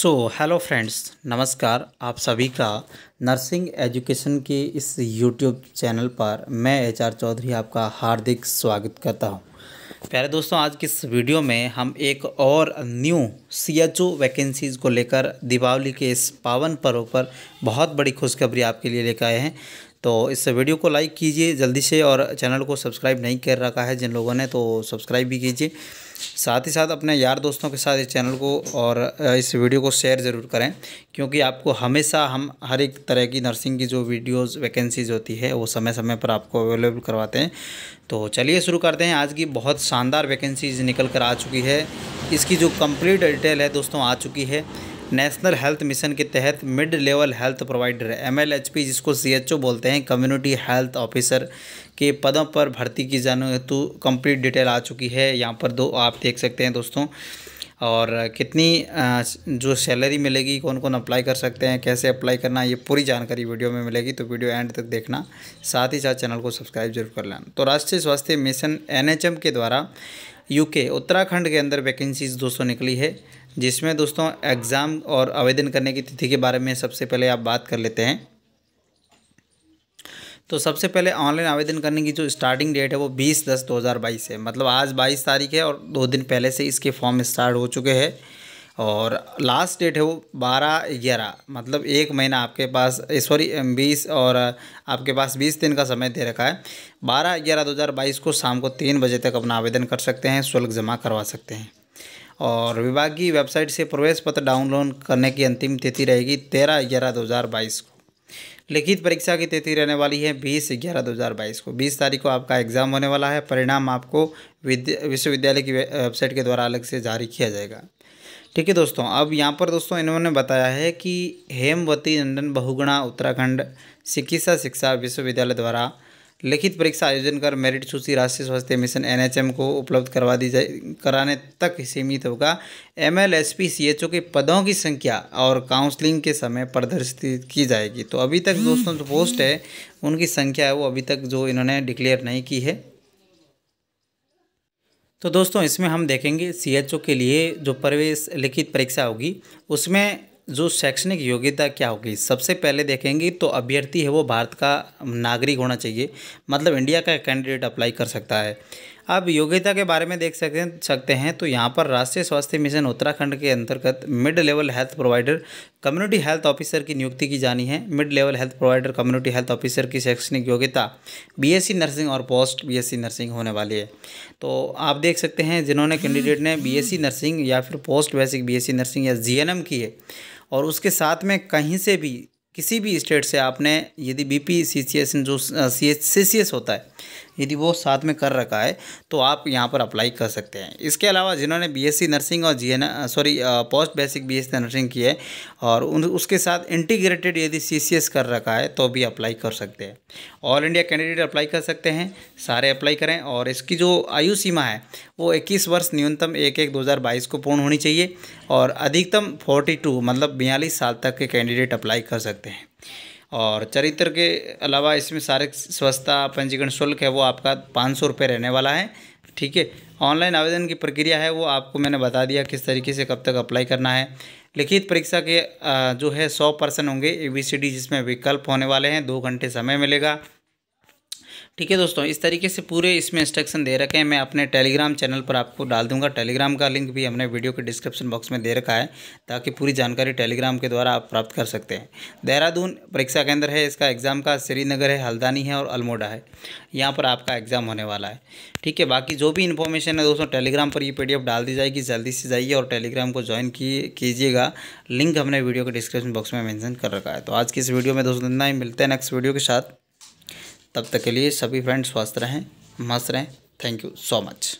so hello friends नमस्कार आप सभी का नर्सिंग एजुकेशन के इस यूट्यूब चैनल पर मैं एच आर चौधरी आपका हार्दिक स्वागत करता हूं प्यारे दोस्तों आज की इस वीडियो में हम एक और new C H O vacancies को लेकर दीपावली के इस पावन पर्व पर बहुत बड़ी खुशखबरी आपके लिए लेकर आए हैं तो इस वीडियो को लाइक कीजिए जल्दी से और चैनल को सब्सक्राइब नहीं कर रखा है जिन लोगों ने तो सब्सक्राइब भी कीजिए साथ ही साथ अपने यार दोस्तों के साथ इस चैनल को और इस वीडियो को शेयर ज़रूर करें क्योंकि आपको हमेशा हम हर एक तरह की नर्सिंग की जो वीडियोस वैकेंसीज होती है वो समय समय पर आपको अवेलेबल करवाते हैं तो चलिए शुरू करते हैं आज की बहुत शानदार वैकेंसीज निकल कर आ चुकी है इसकी जो कम्प्लीट डिटेल है दोस्तों आ चुकी है नेशनल हेल्थ मिशन के तहत mid level health provider M L H P जिसको सी एच ओ बोलते हैं कम्युनिटी हेल्थ ऑफिसर के पदों पर भर्ती की जाने हेतु कंप्लीट डिटेल आ चुकी है यहाँ पर दो आप देख सकते हैं दोस्तों और कितनी जो सैलरी मिलेगी कौन कौन अप्लाई कर सकते हैं कैसे अप्लाई करना ये पूरी जानकारी वीडियो में मिलेगी तो वीडियो एंड तक देखना साथ ही साथ चैनल को सब्सक्राइब जरूर कर लेना तो राष्ट्रीय स्वास्थ्य मिशन एनएचएम के द्वारा यूके उत्तराखंड के अंदर वैकेंसीज दोस्तों निकली है जिसमें दोस्तों एग्ज़ाम और आवेदन करने की तिथि के बारे में सबसे पहले आप बात कर लेते हैं तो सबसे पहले ऑनलाइन आवेदन करने की जो स्टार्टिंग डेट है वो 20 दस 2022 है मतलब आज 22 तारीख है और दो दिन पहले से इसके फॉर्म स्टार्ट हो चुके हैं और लास्ट डेट है वो बारह ग्यारह मतलब एक महीना आपके पास सॉरी बीस और आपके पास बीस दिन का समय दे रखा है बारह ग्यारह दो हज़ार बाईस को शाम को तीन बजे तक अपना आवेदन कर सकते हैं शुल्क जमा करवा सकते हैं और विभागीय वेबसाइट से प्रवेश पत्र डाउनलोड करने की अंतिम तिथि रहेगी तेरह ग्यारह दो हज़ार बाईस को लिखित परीक्षा की तिथि रहने वाली है बीस ग्यारह दो हज़ार बाईस को बीस तारीख को आपका एग्ज़ाम होने वाला है परिणाम आपको विश्वविद्यालय की वेबसाइट के द्वारा अलग से जारी किया जाएगा ठीक है दोस्तों अब यहाँ पर दोस्तों इन्होंने बताया है कि हेमवती नंदन बहुगुणा उत्तराखंड चिकित्सा शिक्षा विश्वविद्यालय द्वारा लिखित परीक्षा आयोजन कर मेरिट सूची राष्ट्रीय स्वास्थ्य मिशन एनएचएम को उपलब्ध करवा दी जाए कराने तक सीमित होगा M L S P C H O के पदों की संख्या और काउंसलिंग के समय प्रदर्शित की जाएगी तो अभी तक दोस्तों जो पोस्ट है उनकी संख्या है वो अभी तक जो इन्होंने डिक्लेयर नहीं की है तो दोस्तों इसमें हम देखेंगे सी एच ओ के लिए जो प्रवेश लिखित परीक्षा होगी उसमें जो शैक्षणिक योग्यता क्या होगी सबसे पहले देखेंगे तो अभ्यर्थी है वो भारत का नागरिक होना चाहिए मतलब इंडिया का कैंडिडेट अप्लाई कर सकता है आप योग्यता के बारे में देख सकते सकते हैं तो यहाँ पर राष्ट्रीय स्वास्थ्य मिशन उत्तराखंड के अंतर्गत mid level health provider community health officer की नियुक्ति की जानी है mid level health provider community health officer की शैक्षणिक योग्यता बीएससी नर्सिंग और पोस्ट बीएससी नर्सिंग होने वाली है तो आप देख सकते हैं जिन्होंने कैंडिडेट ने बी नर्सिंग या फिर पोस्ट बेसिक बी नर्सिंग या जी की है और उसके साथ में कहीं से भी किसी भी स्टेट से आपने यदि B P C C S जो C S C C S होता है यदि वो साथ में कर रखा है तो आप यहाँ पर अप्लाई कर सकते हैं इसके अलावा जिन्होंने बीएससी नर्सिंग और जी sorry post basic BSc nursing की है और उन उसके साथ इंटीग्रेटेड यदि सीसीएस कर रखा है तो भी अप्लाई कर सकते हैं ऑल इंडिया कैंडिडेट अप्लाई कर सकते हैं सारे अप्लाई करें और इसकी जो आयु सीमा है वो इक्कीस वर्ष न्यूनतम एक एक दो को पूर्ण होनी चाहिए और अधिकतम फोर्टी मतलब बयालीस साल तक के कैंडिडेट अप्लाई कर सकते हैं और चरित्र के अलावा इसमें सारे स्वच्छता पंजीकरण शुल्क है वो आपका पाँच सौ रुपये रहने वाला है ठीक है ऑनलाइन आवेदन की प्रक्रिया है वो आपको मैंने बता दिया किस तरीके से कब तक अप्लाई करना है लिखित परीक्षा के जो है सौ परसेंट होंगे ए बी सी डी जिसमें विकल्प होने वाले हैं दो घंटे समय मिलेगा ठीक है दोस्तों इस तरीके से पूरे इसमें इंस्ट्रक्शन दे रखे हैं मैं अपने टेलीग्राम चैनल पर आपको डाल दूंगा टेलीग्राम का लिंक भी हमने वीडियो के डिस्क्रिप्शन बॉक्स में दे रखा है ताकि पूरी जानकारी टेलीग्राम के द्वारा आप प्राप्त कर सकते हैं देहरादून परीक्षा केंद्र है इसका एग्ज़ाम का श्रीनगर है हल्दानी है और अल्मोडा है यहाँ पर आपका एग्ज़ाम होने वाला है ठीक है बाकी जो भी इन्फॉर्मेशन है दोस्तों टेलीग्राम पर ये पी डाल दी जाएगी जल्दी से जाइए और टेलीग्राम को ज्वाइन कीजिएगा लिंक हमने वीडियो के डिस्क्रिप्शन बॉक्स में मैंशन कर रखा है तो आज की इस वीडियो में दोस्तों इतना ही मिलते हैं नेक्स्ट वीडियो के साथ तब तक के लिए सभी फ्रेंड्स स्वस्थ रहें मस्त रहें थैंक यू सो मच